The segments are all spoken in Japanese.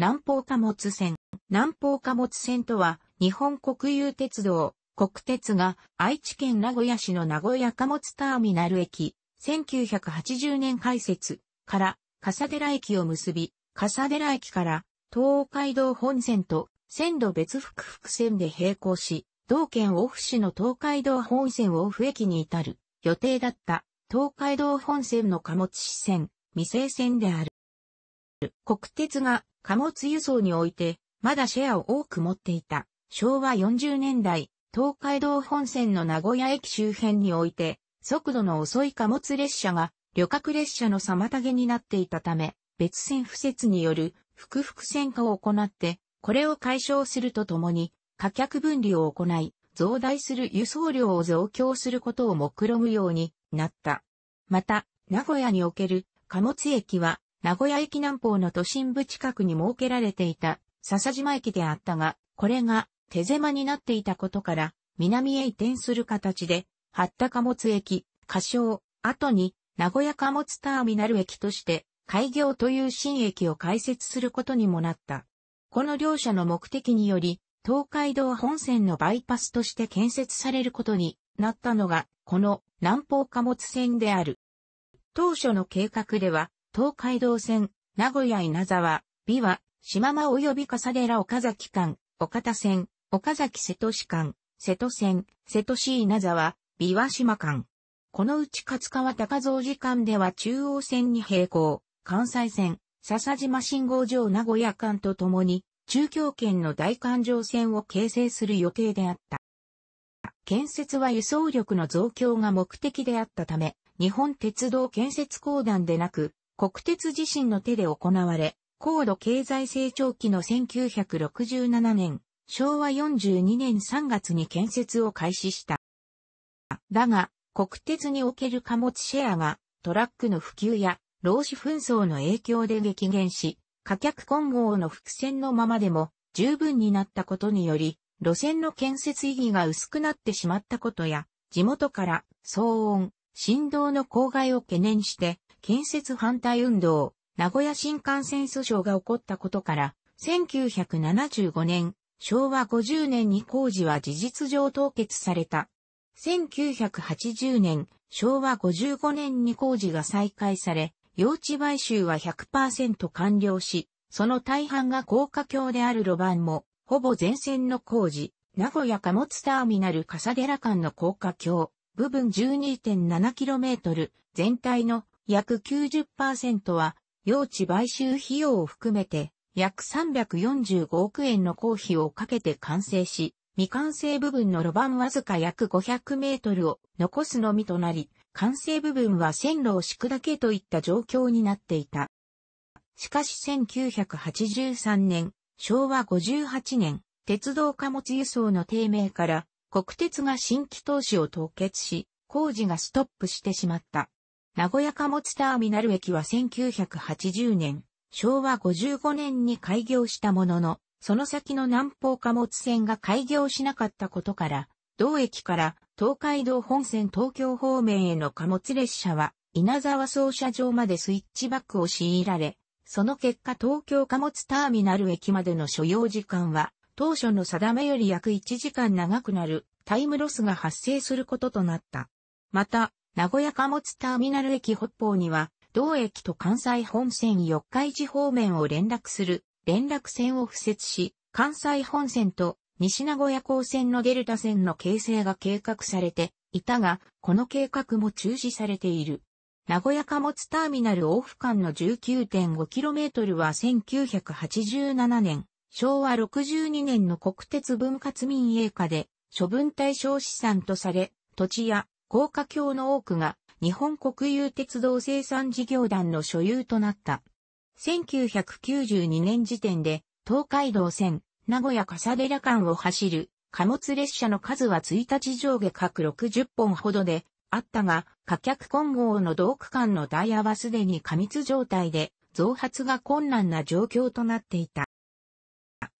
南方貨物線。南方貨物線とは、日本国有鉄道、国鉄が愛知県名古屋市の名古屋貨物ターミナル駅、1980年開設から笠寺駅を結び、笠寺駅から東海道本線と線路別複々線で並行し、同県オフ市の東海道本線オフ駅に至る予定だった東海道本線の貨物支線、未成線である。国鉄が貨物輸送において、まだシェアを多く持っていた。昭和40年代、東海道本線の名古屋駅周辺において、速度の遅い貨物列車が旅客列車の妨げになっていたため、別線不設による複々線化を行って、これを解消するとともに、貨客分離を行い、増大する輸送量を増強することを目論むようになった。また、名古屋における貨物駅は名古屋駅南方の都心部近くに設けられていた笹島駅であったが、これが手狭になっていたことから、南へ移転する形で、八田貨物駅、仮称、後に名古屋貨物ターミナル駅として開業という新駅を開設することにもなった。この両社の目的により、東海道本線のバイパスとして建設されることになったのが、この南方貨物線である。当初の計画では、東海道線、名古屋稲沢、美和、島間及び笠寺岡崎間、岡田線、岡崎瀬戸市間、瀬戸線、瀬戸市稲沢、美和島間。このうち勝川高蔵寺間では中央線に並行、関西線、笹島信号場名古屋間とともに、中京圏の大環状線を形成する予定であった。建設は輸送力の増強が目的であったため、日本鉄道建設公団でなく、国鉄自身の手で行われ、高度経済成長期の1967年、昭和42年3月に建設を開始した。だが、国鉄における貨物シェアがトラックの普及や労使紛争の影響で激減し、貨客混合の伏線のままでも十分になったことにより、路線の建設意義が薄くなってしまったことや、地元から騒音、振動の公害を懸念して、建設反対運動、名古屋新幹線訴訟が起こったことから、1975年、昭和50年に工事は事実上凍結された。1980年、昭和55年に工事が再開され、用地買収は100%完了し、その大半が高架橋である路盤も、ほぼ全線の工事、名古屋貨物ターミナル笠寺間の高架橋、部分 12.7km、全体の約90%は、用地買収費用を含めて、約345億円の公費をかけて完成し、未完成部分の路盤わずか約500メートルを残すのみとなり、完成部分は線路を敷くだけといった状況になっていた。しかし1983年、昭和58年、鉄道貨物輸送の低迷から、国鉄が新規投資を凍結し、工事がストップしてしまった。名古屋貨物ターミナル駅は1980年、昭和55年に開業したものの、その先の南方貨物線が開業しなかったことから、同駅から東海道本線東京方面への貨物列車は稲沢総車場までスイッチバックを強いられ、その結果東京貨物ターミナル駅までの所要時間は当初の定めより約1時間長くなるタイムロスが発生することとなった。また、名古屋貨物ターミナル駅北方には、同駅と関西本線四日市方面を連絡する連絡線を付設し、関西本線と西名古屋港線のデルタ線の形成が計画されていたが、この計画も中止されている。名古屋貨物ターミナル往復間の 19.5km は1987年、昭和62年の国鉄分割民営化で処分対象資産とされ、土地や高架橋の多くが日本国有鉄道生産事業団の所有となった。1992年時点で東海道線、名古屋笠寺間を走る貨物列車の数は1日上下各60本ほどであったが、貨客混合の同区間のダイヤはすでに過密状態で増発が困難な状況となっていた。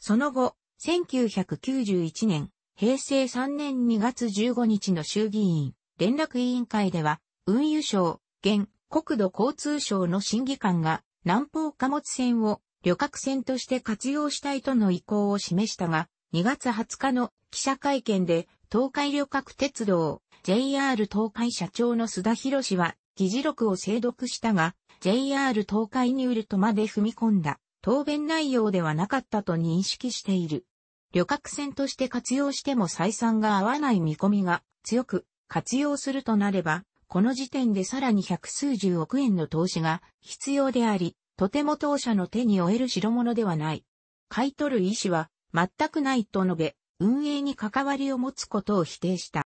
その後、1991年、平成3年2月15日の衆議院、連絡委員会では、運輸省、現、国土交通省の審議官が、南方貨物船を旅客船として活用したいとの意向を示したが、2月20日の記者会見で、東海旅客鉄道、JR 東海社長の須田博氏は、議事録を精読したが、JR 東海に売るとまで踏み込んだ、答弁内容ではなかったと認識している。旅客船として活用しても採算が合わない見込みが強く、活用するとなれば、この時点でさらに百数十億円の投資が必要であり、とても当社の手に負える代物ではない。買い取る意思は全くないと述べ、運営に関わりを持つことを否定した。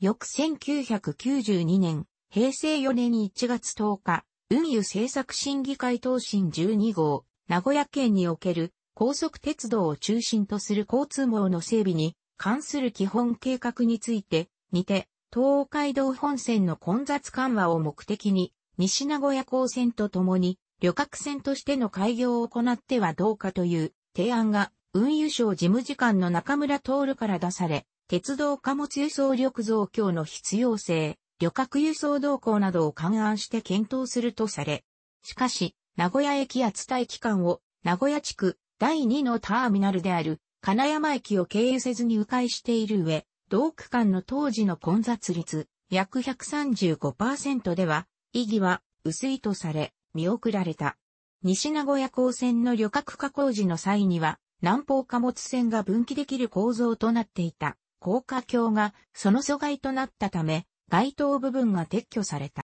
翌1992年、平成4年1月10日、運輸政策審議会答申12号、名古屋県における高速鉄道を中心とする交通網の整備に関する基本計画について、にて、東海道本線の混雑緩和を目的に、西名古屋港線とともに、旅客船としての開業を行ってはどうかという提案が、運輸省事務次官の中村徹から出され、鉄道貨物輸送力増強の必要性、旅客輸送動向などを勘案して検討するとされ、しかし、名古屋駅や伝え機関を、名古屋地区第2のターミナルである金山駅を経由せずに迂回している上、同区間の当時の混雑率、約135%では、意義は薄いとされ、見送られた。西名古屋港線の旅客化工事の際には、南方貨物船が分岐できる構造となっていた、高架橋がその阻害となったため、該当部分が撤去された。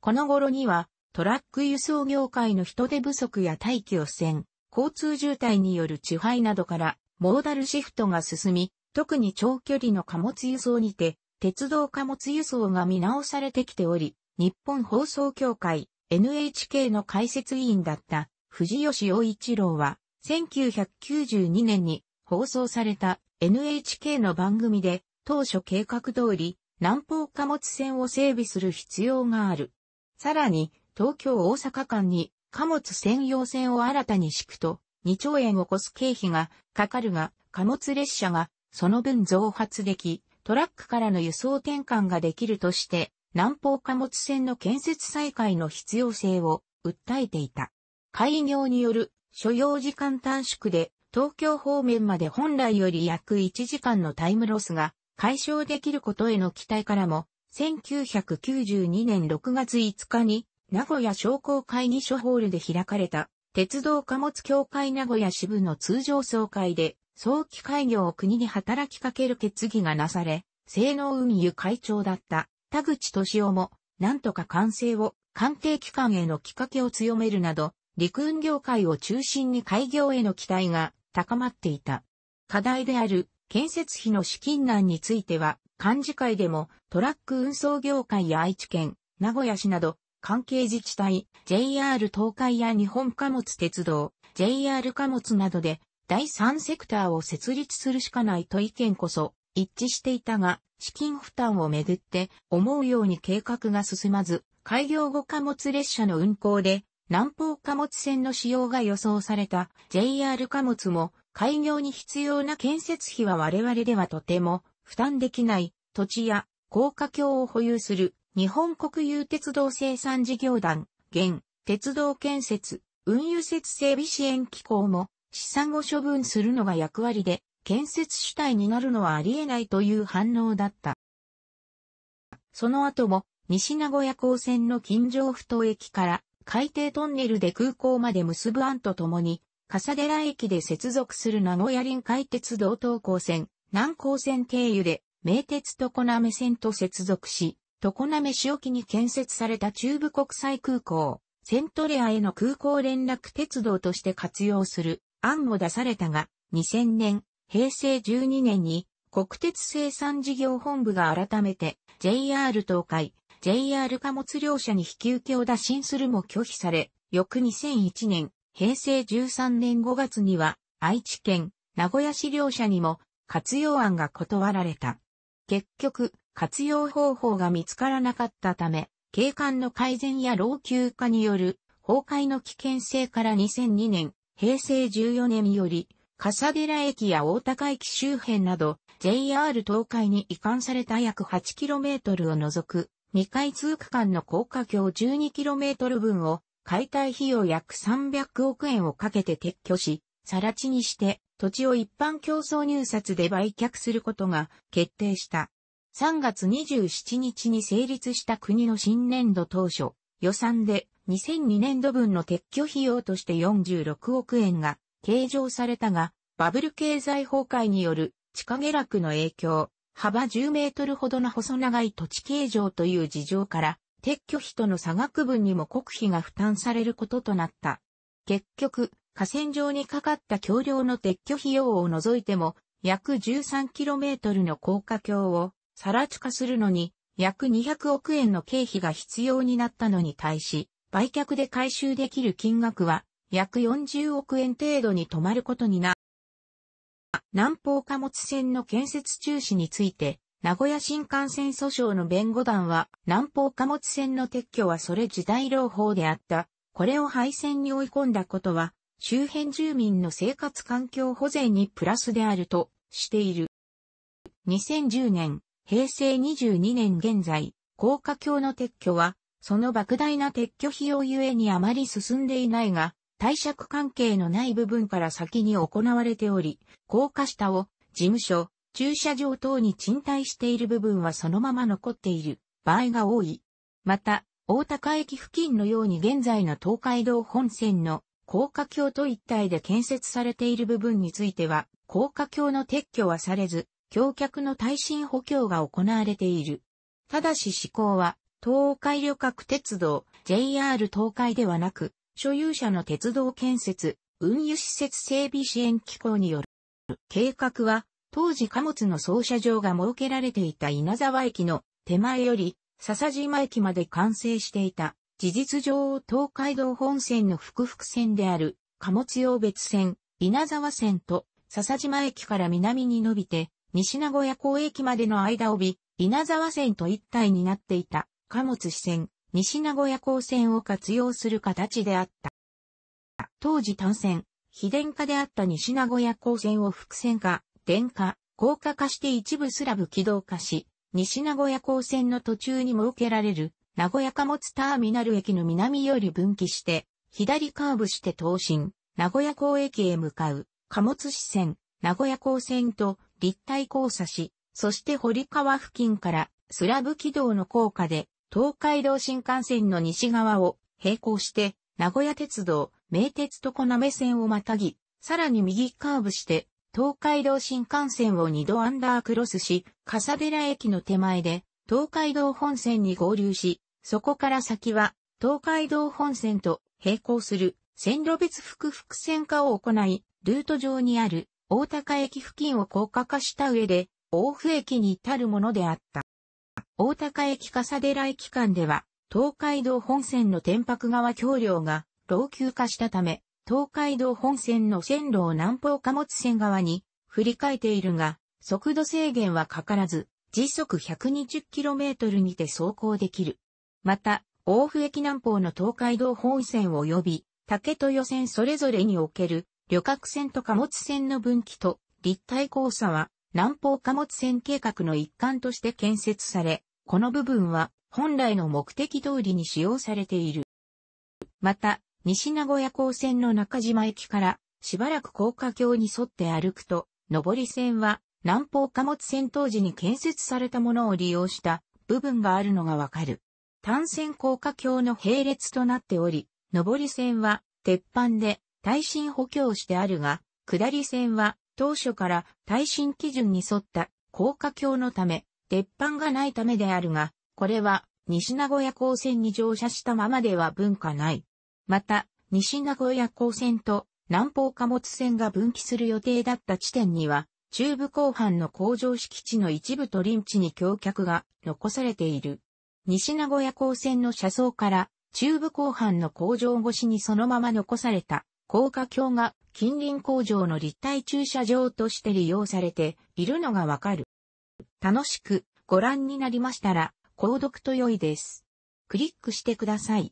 この頃には、トラック輸送業界の人手不足や大気汚染、交通渋滞による地配などから、モーダルシフトが進み、特に長距離の貨物輸送にて、鉄道貨物輸送が見直されてきており、日本放送協会 NHK の解説委員だった藤吉洋一郎は、1992年に放送された NHK の番組で、当初計画通り、南方貨物船を整備する必要がある。さらに、東京大阪間に貨物専用船を新たに敷くと、2兆円を超す経費がかかるが、貨物列車がその分増発でき、トラックからの輸送転換ができるとして、南方貨物船の建設再開の必要性を訴えていた。開業による所要時間短縮で東京方面まで本来より約1時間のタイムロスが解消できることへの期待からも、1992年6月5日に名古屋商工会議所ホールで開かれた鉄道貨物協会名古屋支部の通常総会で、早期開業を国に働きかける決議がなされ、性能運輸会長だった田口敏夫も、なんとか完成を関係機関へのきっかけを強めるなど、陸運業界を中心に開業への期待が高まっていた。課題である建設費の資金難については、幹事会でもトラック運送業界や愛知県、名古屋市など関係自治体、JR 東海や日本貨物鉄道、JR 貨物などで第三セクターを設立するしかないと意見こそ一致していたが、資金負担をめぐって思うように計画が進まず、開業後貨物列車の運行で南方貨物線の使用が予想された JR 貨物も開業に必要な建設費は我々ではとても負担できない土地や高架橋を保有する日本国有鉄道生産事業団、現、鉄道建設、運輸設整備支援機構も、資産を処分するのが役割で、建設主体になるのはありえないという反応だった。その後も、西名古屋港線の近城ふ頭駅から海底トンネルで空港まで結ぶ案とともに、笠寺駅で接続する名古屋臨海鉄道東高線、南高線経由で、名鉄と小目線と接続し、常滑市沖に建設された中部国際空港、セントレアへの空港連絡鉄道として活用する案を出されたが、2000年、平成12年に国鉄生産事業本部が改めて JR 東海、JR 貨物両社に引き受けを打診するも拒否され、翌2001年、平成13年5月には愛知県、名古屋市両社にも活用案が断られた。結局、活用方法が見つからなかったため、景観の改善や老朽化による崩壊の危険性から2002年、平成14年より、笠寺駅や大高駅周辺など、JR 東海に移管された約 8km を除く、未開通区間の高架橋 12km 分を、解体費用約300億円をかけて撤去し、更地にして、土地を一般競争入札で売却することが決定した。3月27日に成立した国の新年度当初、予算で2002年度分の撤去費用として46億円が計上されたが、バブル経済崩壊による地下下落の影響、幅10メートルほどの細長い土地形状という事情から、撤去費との差額分にも国費が負担されることとなった。結局、河川上にかかった橋梁の撤去費用を除いても、約 13km の高架橋をさら地化するのに約200億円の経費が必要になったのに対し、売却で回収できる金額は約40億円程度に止まることにな。南方貨物船の建設中止について、名古屋新幹線訴訟の弁護団は、南方貨物船の撤去はそれ時代朗報であった。これを廃線に追い込んだことは、周辺住民の生活環境保全にプラスであるとしている。2010年、平成22年現在、高架橋の撤去は、その莫大な撤去費用ゆえにあまり進んでいないが、貸借関係のない部分から先に行われており、高架下を事務所、駐車場等に賃貸している部分はそのまま残っている場合が多い。また、大高駅付近のように現在の東海道本線の高架橋と一体で建設されている部分については、高架橋の撤去はされず、橋脚の耐震補強が行われている。ただし施行は、東海旅客鉄道、JR 東海ではなく、所有者の鉄道建設、運輸施設整備支援機構による。計画は、当時貨物の操車場が設けられていた稲沢駅の手前より、笹島駅まで完成していた。事実上、東海道本線の複々線である、貨物用別線、稲沢線と、笹島駅から南に伸びて、西名古屋港駅までの間帯、稲沢線と一体になっていた貨物支線、西名古屋港線を活用する形であった。当時単線、非電化であった西名古屋港線を複線化、電化、高架化して一部スラブ起動化し、西名古屋港線の途中に設けられる名古屋貨物ターミナル駅の南より分岐して、左カーブして東進、名古屋港駅へ向かう貨物支線、名古屋港線と立体交差し、そして堀川付近からスラブ軌道の効果で東海道新幹線の西側を並行して名古屋鉄道、名鉄と小鍋線をまたぎ、さらに右カーブして東海道新幹線を2度アンダークロスし、笠寺駅の手前で東海道本線に合流し、そこから先は東海道本線と並行する線路別複複線化を行い、ルート上にある大高駅付近を高架化した上で、大府駅に至るものであった。大高駅笠寺駅間では、東海道本線の天白川橋梁が老朽化したため、東海道本線の線路を南方貨物線側に振り替えているが、速度制限はかからず、時速 120km にて走行できる。また、大府駅南方の東海道本線及び、竹豊線それぞれにおける旅客船と貨物船の分岐と立体交差は南方貨物船計画の一環として建設され、この部分は本来の目的通りに使用されている。また、西名古屋港線の中島駅からしばらく高架橋に沿って歩くと、上り線は南方貨物船当時に建設されたものを利用した部分があるのがわかる。単線高架橋の並列となっており、上り線は鉄板で耐震補強してあるが、下り線は当初から耐震基準に沿った高架橋のため、鉄板がないためであるが、これは西名古屋港線に乗車したままでは分化ない。また、西名古屋港線と南方貨物線が分岐する予定だった地点には、中部後半の工場敷地の一部と臨地に橋脚が残されている。西名古屋港線の車窓から中部後半の工場越しにそのまま残された高架橋が近隣工場の立体駐車場として利用されているのがわかる。楽しくご覧になりましたら、購読と良いです。クリックしてください。